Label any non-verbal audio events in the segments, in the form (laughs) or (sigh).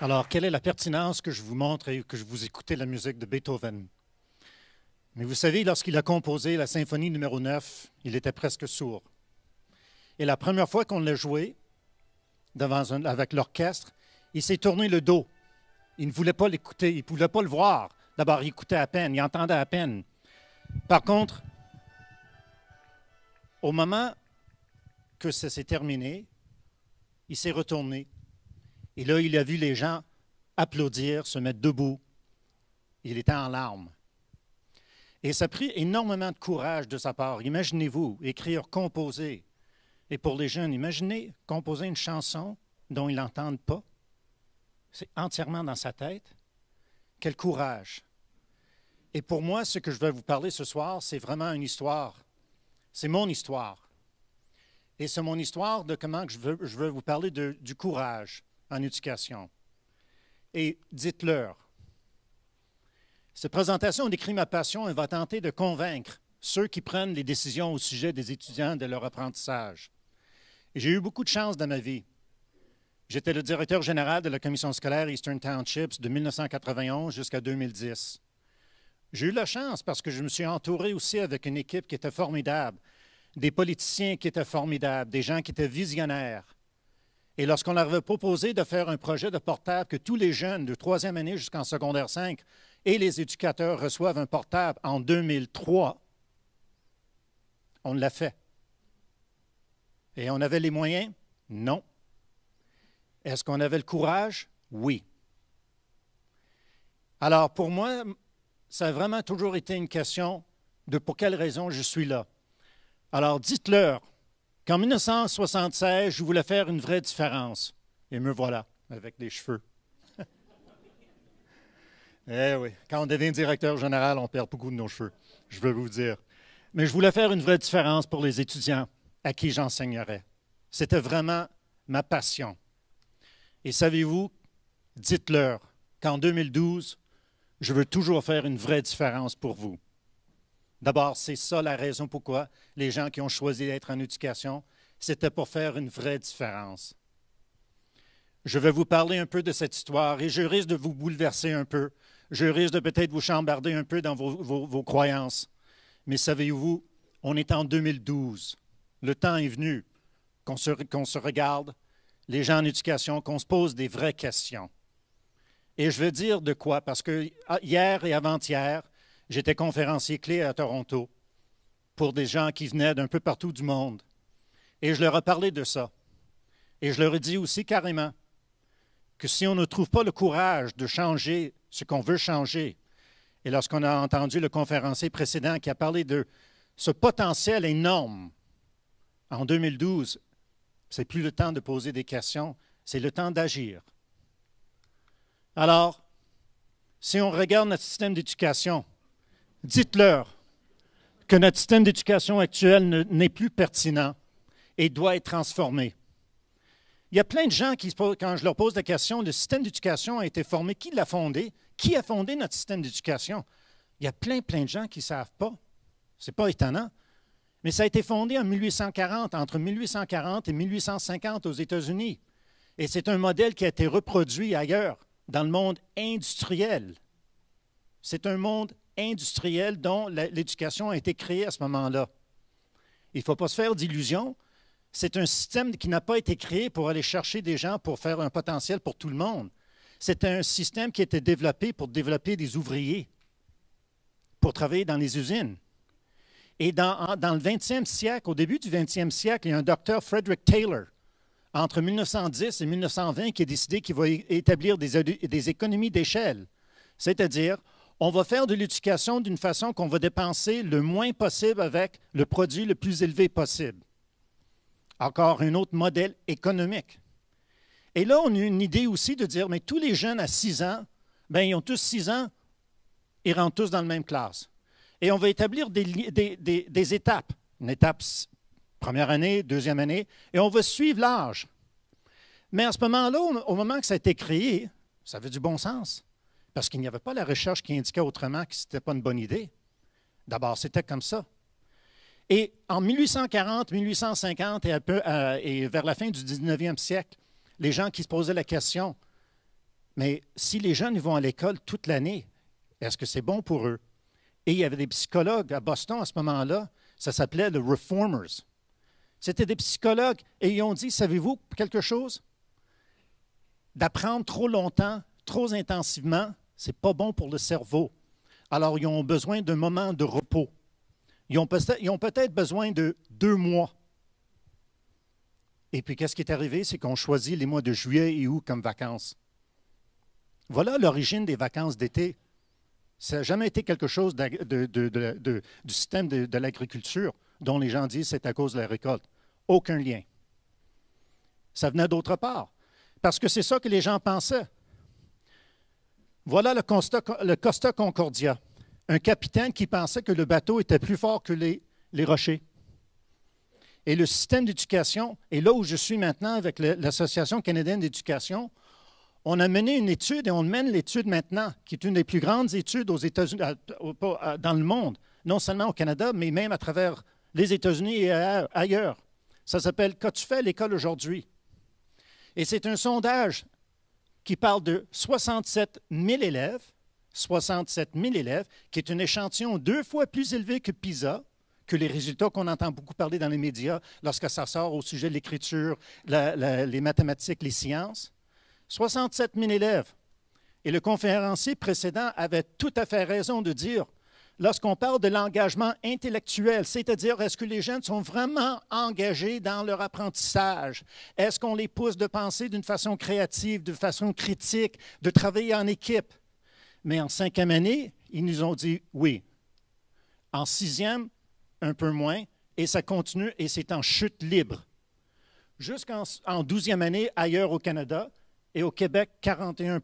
Alors, quelle est la pertinence que je vous montre et que je vous écoutez la musique de Beethoven? Mais vous savez, lorsqu'il a composé la symphonie numéro 9, il était presque sourd. Et la première fois qu'on l'a joué devant avec l'orchestre, il s'est tourné le dos. Il ne voulait pas l'écouter, il ne voulait pas le voir. D'abord, il écoutait à peine, il entendait à peine. Par contre, au moment que ça s'est terminé, il s'est retourné. Et là, il a vu les gens applaudir, se mettre debout. Il était en larmes. Et ça a pris énormément de courage de sa part. Imaginez-vous, écrire, composer. Et pour les jeunes, imaginez composer une chanson dont ils n'entendent pas. C'est entièrement dans sa tête. Quel courage. Et pour moi, ce que je vais vous parler ce soir, c'est vraiment une histoire c'est mon histoire. Et c'est mon histoire de comment je veux, vous parler du courage en éducation. Et dites-leur. Cette présentation décrit ma passion et va tenter de convaincre ceux qui prennent les décisions au sujet des étudiants de leur apprentissage. J'ai eu beaucoup de chance dans ma vie. J'étais le directeur général de la commission scolaire Eastern Townships de 1991 jusqu'à 2010. J'ai eu la chance parce que je me suis entouré aussi avec une équipe qui était formidable, des politiciens qui étaient formidables, des gens qui étaient visionnaires. Et lorsqu'on leur avait proposé de faire un projet de portable que tous les jeunes de troisième année jusqu'en secondaire 5 et les éducateurs reçoivent un portable en 2003, on l'a fait. Et on avait les moyens? Non. Est-ce qu'on avait le courage? Oui. Alors pour moi, ça a vraiment toujours été une question de pour quelle raison je suis là. Alors dites-leur qu'en 1976, je voulais faire une vraie différence. Et me voilà, avec des cheveux. (laughs) eh oui, quand on devient directeur général, on perd beaucoup de nos cheveux, je veux vous dire. Mais je voulais faire une vraie différence pour les étudiants à qui j'enseignerais. C'était vraiment ma passion. Et savez-vous, dites-leur qu'en 2012, je veux toujours faire une vraie différence pour vous. D'abord, c'est ça la raison pourquoi les gens qui ont choisi d'être en éducation, c'était pour faire une vraie différence. Je vais vous parler un peu de cette histoire et je risque de vous bouleverser un peu. Je risque de peut-être vous chambarder un peu dans vos, croyances. Mais savez-vous, on est en 2012. Le temps est venu qu'on se regarde, les gens en éducation, qu'on se pose des vraies questions. Et je veux dire de quoi, parce que ah, hier et avant-hier, j'étais conférencier clé à Toronto pour des gens qui venaient d'un peu partout du monde. Et je leur ai parlé de ça. Et je leur ai dit aussi carrément que si on ne trouve pas le courage de changer ce qu'on veut changer, et lorsqu'on a entendu le conférencier précédent qui a parlé de ce potentiel énorme en 2012, c'est plus le temps de poser des questions, c'est le temps d'agir. Alors, si on regarde notre système d'éducation, dites-leur que notre système d'éducation actuel n'est plus pertinent et doit être transformé. Il y a plein de gens qui, quand je leur pose la question, le système d'éducation a été formé, qui l'a fondé? Qui a fondé notre système d'éducation? Il y a plein, plein de gens qui ne savent pas. Ce n'est pas étonnant. Mais ça a été fondé en 1840, entre 1840 et 1850 aux États-Unis. Et c'est un modèle qui a été reproduit ailleurs dans le monde industriel. C'est un monde industriel dont l'éducation a été créée à ce moment-là. Il ne faut pas se faire d'illusions. C'est un système qui n'a pas été créé pour aller chercher des gens pour faire un potentiel pour tout le monde. C'est un système qui a été développé pour développer des ouvriers, pour travailler dans les usines. Et dans, le 20e siècle, au début du 20e siècle, il y a un docteur, Frederick Taylor, entre 1910 et 1920 qui a décidé qu'il va établir des, économies d'échelle. C'est-à-dire, on va faire de l'éducation d'une façon qu'on va dépenser le moins possible avec le produit le plus élevé possible. Encore un autre modèle économique. Et là, on a une idée aussi de dire, mais tous les jeunes à 6 ans, bien, ils ont tous 6 ans, ils rentrent tous dans la même classe. Et on va établir des, des, des étapes. Une étape première année, deuxième année, et on va suivre l'âge. Mais à ce moment-là, au moment que ça a été créé, ça avait du bon sens, parce qu'il n'y avait pas la recherche qui indiquait autrement que ce n'était pas une bonne idée. D'abord, c'était comme ça. Et en 1840, 1850 et, euh, et vers la fin du 19e siècle, les gens qui se posaient la question, mais si les jeunes vont à l'école toute l'année, est-ce que c'est bon pour eux? Et il y avait des psychologues à Boston à ce moment-là, ça s'appelait le Reformers. C'était des psychologues. Et ils ont dit, savez-vous quelque chose? D'apprendre trop longtemps, trop intensivement, ce n'est pas bon pour le cerveau. Alors, ils ont besoin d'un moment de repos. Ils ont peut-être besoin de deux mois. Et puis, qu'est-ce qui est arrivé? C'est qu'on choisit les mois de juillet et août comme vacances. Voilà l'origine des vacances d'été. Ça n'a jamais été quelque chose du système de, l'agriculture dont les gens disent c'est à cause de la récolte. Aucun lien. Ça venait d'autre part, parce que c'est ça que les gens pensaient. Voilà le, Costa Concordia, un capitaine qui pensait que le bateau était plus fort que les, les rochers. Et le système d'éducation, et là où je suis maintenant avec l'Association canadienne d'éducation, on a mené une étude et on mène l'étude maintenant, qui est une des plus grandes études aux États-Unis, dans le monde, non seulement au Canada, mais même à travers les États-Unis et ailleurs. Ça s'appelle Qu'as-tu fait à l'école aujourd'hui? Et c'est un sondage qui parle de 67 000 élèves, 67 000 élèves, qui est un échantillon deux fois plus élevé que PISA, que les résultats qu'on entend beaucoup parler dans les médias lorsque ça sort au sujet de l'écriture, les mathématiques, les sciences. 67 000 élèves. Et le conférencier précédent avait tout à fait raison de dire lorsqu'on parle de l'engagement intellectuel, c'est-à-dire est-ce que les jeunes sont vraiment engagés dans leur apprentissage? Est-ce qu'on les pousse de penser d'une façon créative, d'une façon critique, de travailler en équipe? Mais en cinquième année, ils nous ont dit oui. En sixième, un peu moins, et ça continue et c'est en chute libre. Jusqu'en douzième année, ailleurs au Canada et au Québec, 41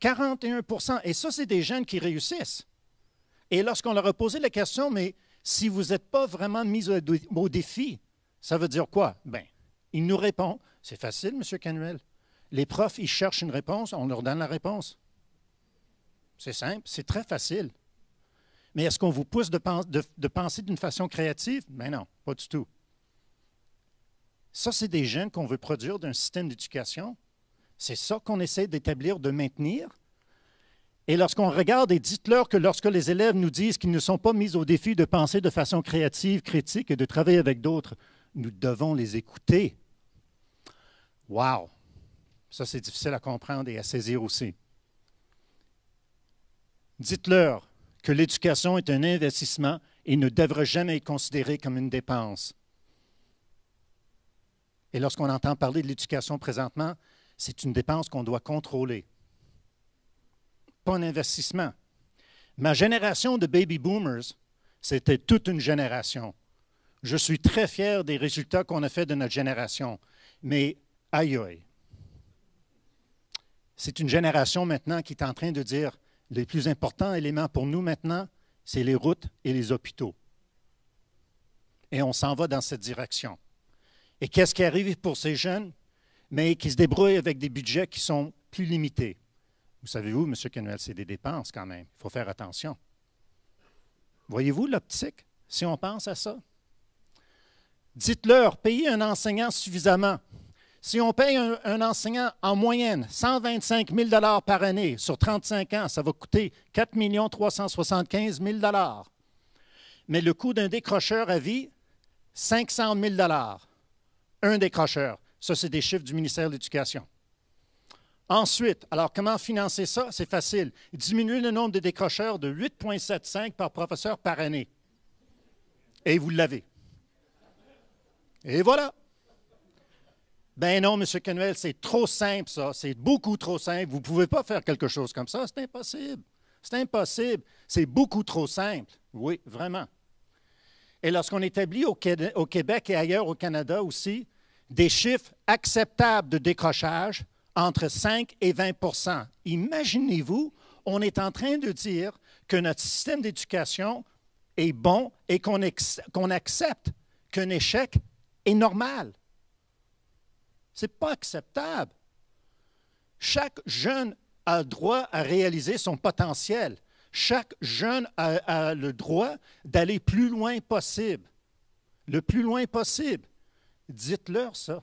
41 Et ça, c'est des jeunes qui réussissent. Et lorsqu'on leur a posé la question, mais si vous n'êtes pas vraiment mis au défi, ça veut dire quoi? Bien, il nous répond, c'est facile, M. Canuel. Les profs, ils cherchent une réponse, on leur donne la réponse. C'est simple, c'est très facile. Mais est-ce qu'on vous pousse de, penser d'une façon créative? Mais ben non, pas du tout. Ça, c'est des jeunes qu'on veut produire d'un système d'éducation. C'est ça qu'on essaie d'établir, de maintenir. Et lorsqu'on regarde, et dites-leur que lorsque les élèves nous disent qu'ils ne sont pas mis au défi de penser de façon créative, critique et de travailler avec d'autres, nous devons les écouter. Wow! Ça, c'est difficile à comprendre et à saisir aussi. Dites-leur que l'éducation est un investissement et ne devrait jamais être considérée comme une dépense. Et lorsqu'on entend parler de l'éducation présentement, c'est une dépense qu'on doit contrôler pas un investissement. Ma génération de baby boomers, c'était toute une génération. Je suis très fier des résultats qu'on a fait de notre génération. Mais aïe aïe. C'est une génération maintenant qui est en train de dire les plus importants éléments pour nous maintenant, c'est les routes et les hôpitaux. Et on s'en va dans cette direction. Et qu'est-ce qui arrive pour ces jeunes? Mais qui se débrouillent avec des budgets qui sont plus limités. Vous savez-vous, M. Canuel, c'est des dépenses quand même. Il faut faire attention. Voyez-vous l'optique, si on pense à ça? Dites-leur, payez un enseignant suffisamment. Si on paye un, un enseignant en moyenne 125 000 par année sur 35 ans, ça va coûter 4 375 000 Mais le coût d'un décrocheur à vie, 500 000 Un décrocheur. Ça, c'est des chiffres du ministère de l'Éducation. Ensuite, alors comment financer ça? C'est facile. Diminuer le nombre de décrocheurs de 8,75 par professeur par année. Et vous l'avez. Et voilà. Ben non, M. Canuel, c'est trop simple, ça. C'est beaucoup trop simple. Vous ne pouvez pas faire quelque chose comme ça. C'est impossible. C'est impossible. C'est beaucoup trop simple. Oui, vraiment. Et lorsqu'on établit au Québec et ailleurs au Canada aussi des chiffres acceptables de décrochage, entre 5 et 20 Imaginez-vous, on est en train de dire que notre système d'éducation est bon et qu'on accepte qu'un échec est normal. Ce n'est pas acceptable. Chaque jeune a le droit à réaliser son potentiel. Chaque jeune a, a le droit d'aller plus loin possible. Le plus loin possible. Dites-leur ça.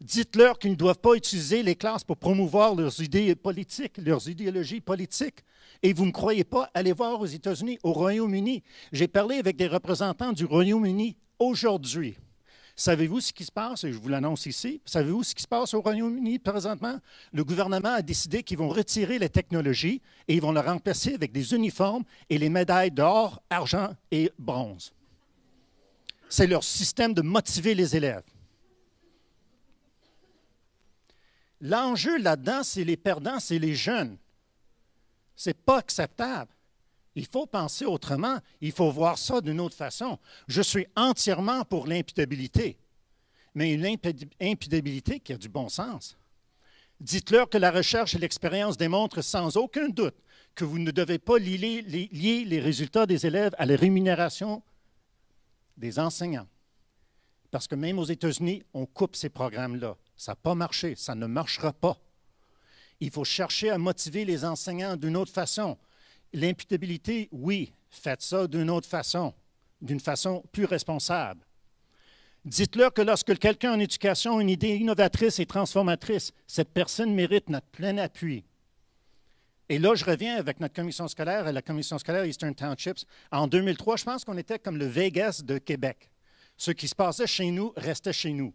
Dites-leur qu'ils ne doivent pas utiliser les classes pour promouvoir leurs idées politiques, leurs idéologies politiques. Et vous ne croyez pas, allez voir aux États-Unis, au Royaume-Uni. J'ai parlé avec des représentants du Royaume-Uni aujourd'hui. Savez-vous ce qui se passe, et je vous l'annonce ici, savez-vous ce qui se passe au Royaume-Uni présentement? Le gouvernement a décidé qu'ils vont retirer les technologies et ils vont les remplacer avec des uniformes et les médailles d'or, argent et bronze. C'est leur système de motiver les élèves. L'enjeu là-dedans, c'est les perdants, c'est les jeunes. Ce n'est pas acceptable. Il faut penser autrement. Il faut voir ça d'une autre façon. Je suis entièrement pour l'imputabilité, mais une imputabilité qui a du bon sens. Dites-leur que la recherche et l'expérience démontrent sans aucun doute que vous ne devez pas lier les résultats des élèves à la rémunération des enseignants. Parce que même aux États-Unis, on coupe ces programmes-là. Ça n'a pas marché, ça ne marchera pas. Il faut chercher à motiver les enseignants d'une autre façon. L'imputabilité, oui, faites ça d'une autre façon, d'une façon plus responsable. Dites-leur que lorsque quelqu'un en éducation a une idée innovatrice et transformatrice, cette personne mérite notre plein appui. Et là, je reviens avec notre commission scolaire et la commission scolaire Eastern Townships. En 2003, je pense qu'on était comme le Vegas de Québec. Ce qui se passait chez nous restait chez nous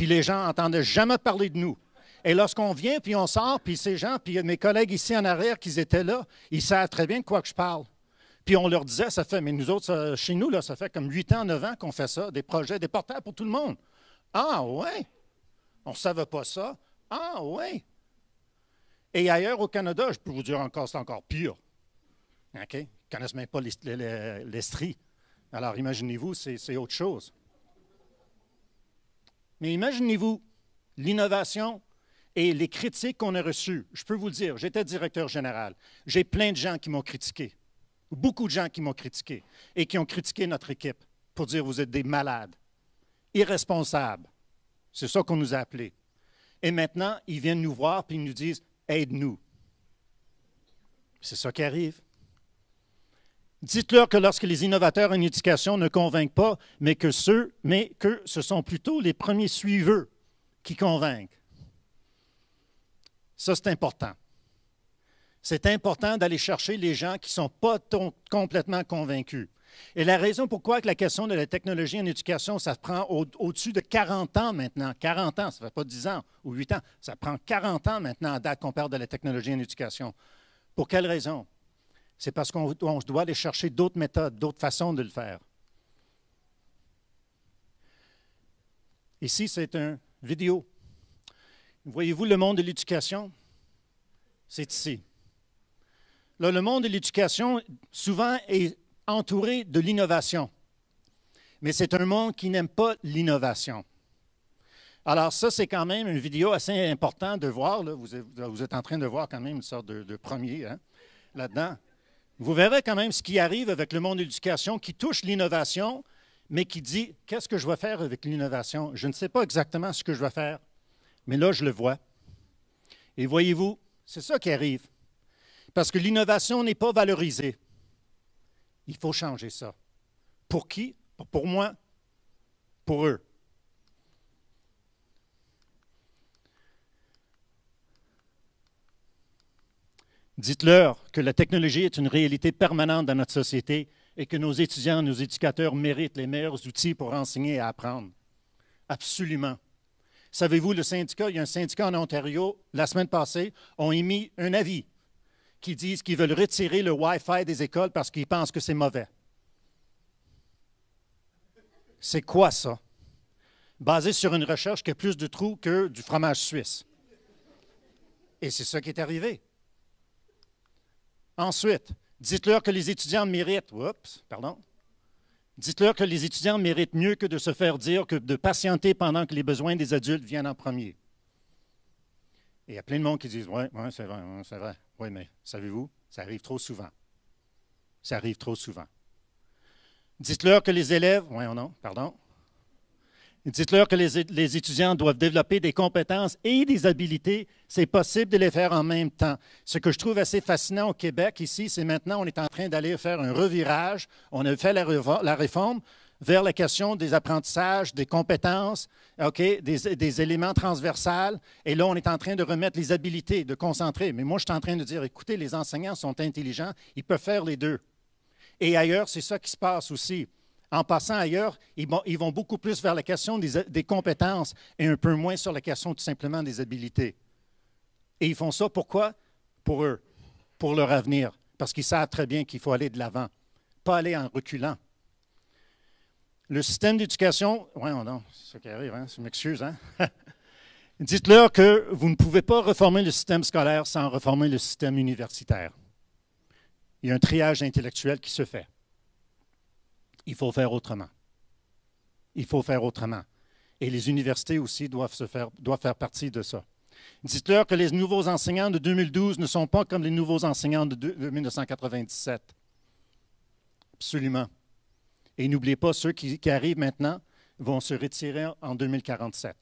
puis les gens n'entendaient jamais parler de nous. Et lorsqu'on vient, puis on sort, puis ces gens, puis mes collègues ici en arrière qui étaient là, ils savent très bien de quoi que je parle. Puis on leur disait, ça fait, mais nous autres, chez nous, là, ça fait comme huit ans, 9 ans qu'on fait ça, des projets, des portables pour tout le monde. Ah ouais, on ne savait pas ça. Ah ouais. Et ailleurs au Canada, je peux vous dire encore, c'est encore pire. OK? Ils ne connaissent même pas l'estrie. Alors imaginez-vous, c'est autre chose. Mais imaginez-vous l'innovation et les critiques qu'on a reçues. Je peux vous le dire, j'étais directeur général. J'ai plein de gens qui m'ont critiqué, beaucoup de gens qui m'ont critiqué et qui ont critiqué notre équipe pour dire vous êtes des malades, irresponsables. C'est ça qu'on nous a appelés. Et maintenant, ils viennent nous voir et ils nous disent aide-nous. C'est ça qui arrive. Dites-leur que lorsque les innovateurs en éducation ne convainquent pas, mais que, ceux, mais que ce sont plutôt les premiers suiveurs qui convainquent. Ça, c'est important. C'est important d'aller chercher les gens qui ne sont pas complètement convaincus. Et la raison pourquoi la question de la technologie en éducation, ça prend au-dessus de 40 ans maintenant, 40 ans, ça ne fait pas 10 ans ou 8 ans, ça prend 40 ans maintenant à date qu'on parle de la technologie en éducation. Pour quelle raison? c'est parce qu'on doit aller chercher d'autres méthodes, d'autres façons de le faire. Ici, c'est une vidéo. Voyez-vous le monde de l'éducation? C'est ici. le monde de l'éducation, souvent, est entouré de l'innovation. Mais c'est un monde qui n'aime pas l'innovation. Alors ça, c'est quand même une vidéo assez importante de voir. Vous, êtes en train de voir quand même une sorte de, premier hein, là-dedans. Vous verrez quand même ce qui arrive avec le monde de l'éducation qui touche l'innovation, mais qui dit qu'est-ce que je vais faire avec l'innovation Je ne sais pas exactement ce que je vais faire, mais là, je le vois. Et voyez-vous, c'est ça qui arrive. Parce que l'innovation n'est pas valorisée. Il faut changer ça. Pour qui Pour moi Pour eux. Dites-leur que la technologie est une réalité permanente dans notre société et que nos étudiants, nos éducateurs méritent les meilleurs outils pour enseigner et apprendre. Absolument. Savez-vous, le syndicat, il y a un syndicat en Ontario, la semaine passée, ont émis un avis qui disent qu'ils veulent retirer le Wi-Fi des écoles parce qu'ils pensent que c'est mauvais. C'est quoi ça? Basé sur une recherche qui a plus de trous que du fromage suisse. Et c'est ça qui est arrivé. Ensuite, dites-leur que les étudiants méritent. Oups, pardon. Dites-leur que les étudiants méritent mieux que de se faire dire que de patienter pendant que les besoins des adultes viennent en premier. Et il y a plein de monde qui disent Oui, ouais, c'est vrai, c'est vrai. Oui, mais savez-vous, ça arrive trop souvent. Ça arrive trop souvent. Dites-leur que les élèves, oui oh non, pardon, Dites-leur que les, étudiants doivent développer des compétences et des habilités. C'est possible de les faire en même temps. Ce que je trouve assez fascinant au Québec ici, c'est maintenant on est en train d'aller faire un revirage. On a fait la, réforme vers la question des apprentissages, des compétences, des, des, éléments transversaux. Et là, on est en train de remettre les habilités, de concentrer. Mais moi, je suis en train de dire, écoutez, les enseignants sont intelligents, ils peuvent faire les deux. Et ailleurs, c'est ça qui se passe aussi. En passant ailleurs, ils vont, beaucoup plus vers la question des, compétences et un peu moins sur la question tout simplement des habilités. Et ils font ça pourquoi? Pour eux, pour leur avenir, parce qu'ils savent très bien qu'il faut aller de l'avant, pas aller en reculant. Le système d'éducation, oui, non, c'est ce qui arrive, hein? je m'excuse. Hein? (laughs) Dites-leur que vous ne pouvez pas reformer le système scolaire sans reformer le système universitaire. Il y a un triage intellectuel qui se fait il faut faire autrement. Il faut faire autrement. Et les universités aussi doivent, se faire, doivent faire partie de ça. Dites-leur que les nouveaux enseignants de 2012 ne sont pas comme les nouveaux enseignants de, 1997. Euh, Absolument. Et n'oubliez pas, ceux qui, qui arrivent maintenant vont se retirer en 2047.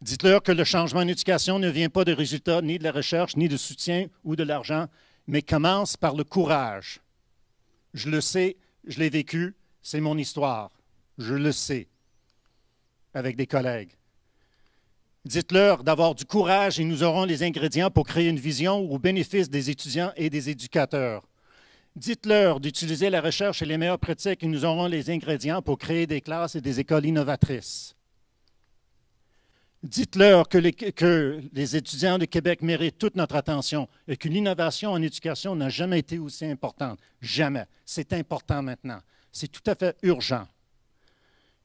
Dites-leur que le changement en éducation ne vient pas de résultats, ni de la recherche, ni de soutien ou de l'argent, mais commence par le courage. Je le sais, je l'ai vécu, c'est mon histoire. Je le sais. Avec des collègues. Dites-leur d'avoir du courage et nous aurons les ingrédients pour créer une vision au bénéfice des étudiants et des éducateurs. Dites-leur d'utiliser la recherche et les meilleures pratiques et nous aurons les ingrédients pour créer des classes et des écoles innovatrices. Dites-leur que les, étudiants du Québec méritent toute notre attention et que l'innovation en éducation n'a jamais été aussi importante. Jamais. C'est important maintenant. C'est tout à fait urgent.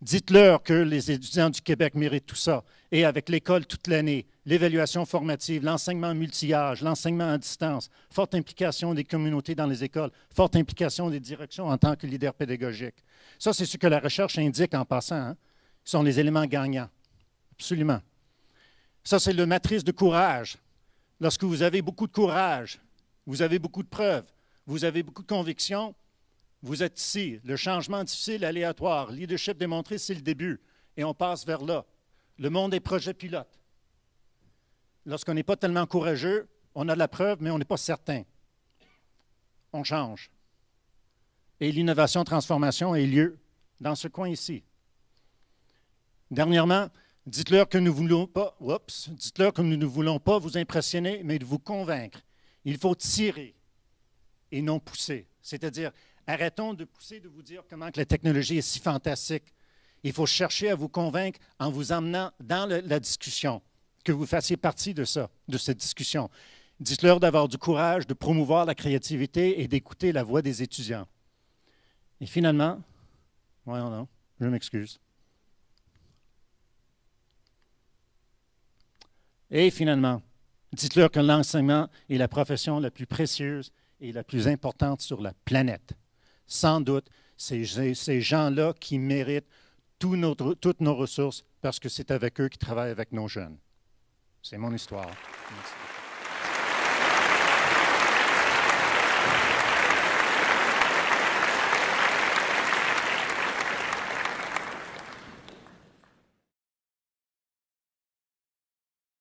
Dites-leur que les étudiants du Québec méritent tout ça. Et avec l'école toute l'année, l'évaluation formative, l'enseignement multi-âge, l'enseignement à distance, forte implication des communautés dans les écoles, forte implication des directions en tant que leader pédagogique. Ça, c'est ce que la recherche indique en passant. Hein. Ce sont les éléments gagnants absolument. Ça, c'est le matrice de courage. Lorsque vous avez beaucoup de courage, vous avez beaucoup de preuves, vous avez beaucoup de convictions, vous êtes ici. Le changement difficile, aléatoire, leadership démontré, c'est le début. Et on passe vers là. Le monde est projet pilote. Lorsqu'on n'est pas tellement courageux, on a de la preuve, mais on n'est pas certain. On change. Et l'innovation-transformation a lieu dans ce coin ici. Dernièrement, Dites-leur que nous voulons pas, que nous ne voulons pas vous impressionner, mais de vous convaincre. Il faut tirer et non pousser. C'est-à-dire, arrêtons de pousser, de vous dire comment que la technologie est si fantastique. Il faut chercher à vous convaincre en vous emmenant dans la discussion, que vous fassiez partie de ça, de cette discussion. Dites-leur d'avoir du courage, de promouvoir la créativité et d'écouter la voix des étudiants. Et finalement, voyons non, je m'excuse. Et finalement, dites-leur que l'enseignement est la profession la plus précieuse et la plus importante sur la planète. Sans doute, c'est ces gens-là qui méritent toutes nos ressources parce que c'est avec eux qui travaillent avec nos jeunes. C'est mon histoire.